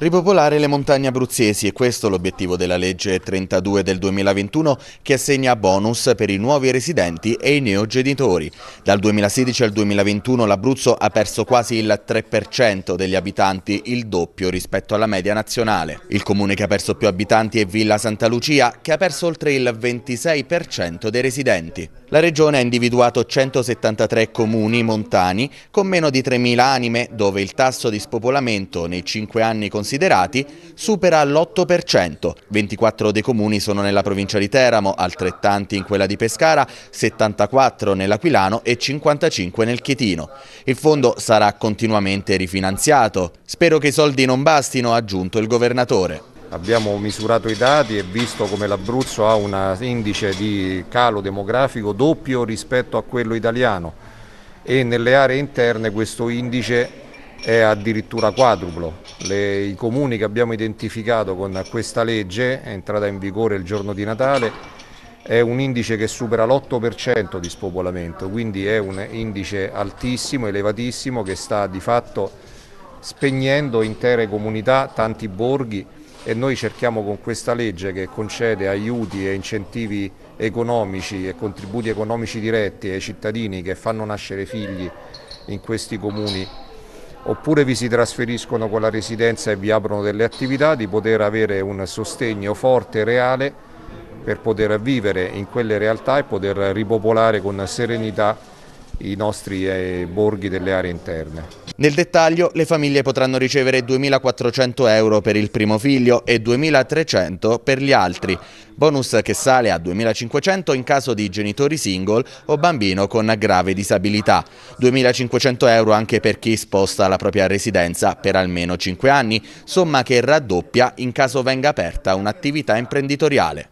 Ripopolare le montagne abruzzesi è questo l'obiettivo della legge 32 del 2021 che assegna bonus per i nuovi residenti e i neogenitori. Dal 2016 al 2021 l'Abruzzo ha perso quasi il 3% degli abitanti, il doppio rispetto alla media nazionale. Il comune che ha perso più abitanti è Villa Santa Lucia che ha perso oltre il 26% dei residenti. La regione ha individuato 173 comuni montani con meno di 3.000 anime dove il tasso di spopolamento nei 5 anni consecutivi considerati supera l'8%. 24 dei comuni sono nella provincia di Teramo, altrettanti in quella di Pescara, 74 nell'Aquilano e 55 nel Chietino. Il fondo sarà continuamente rifinanziato. Spero che i soldi non bastino, ha aggiunto il governatore. Abbiamo misurato i dati e visto come l'Abruzzo ha un indice di calo demografico doppio rispetto a quello italiano e nelle aree interne questo indice è addirittura quadruplo. Le, I comuni che abbiamo identificato con questa legge, entrata in vigore il giorno di Natale, è un indice che supera l'8% di spopolamento, quindi è un indice altissimo, elevatissimo, che sta di fatto spegnendo intere comunità, tanti borghi e noi cerchiamo con questa legge che concede aiuti e incentivi economici e contributi economici diretti ai cittadini che fanno nascere figli in questi comuni oppure vi si trasferiscono con la residenza e vi aprono delle attività, di poter avere un sostegno forte e reale per poter vivere in quelle realtà e poter ripopolare con serenità i nostri eh, borghi delle aree interne. Nel dettaglio le famiglie potranno ricevere 2.400 euro per il primo figlio e 2.300 per gli altri, bonus che sale a 2.500 in caso di genitori single o bambino con grave disabilità, 2.500 euro anche per chi sposta la propria residenza per almeno 5 anni, somma che raddoppia in caso venga aperta un'attività imprenditoriale.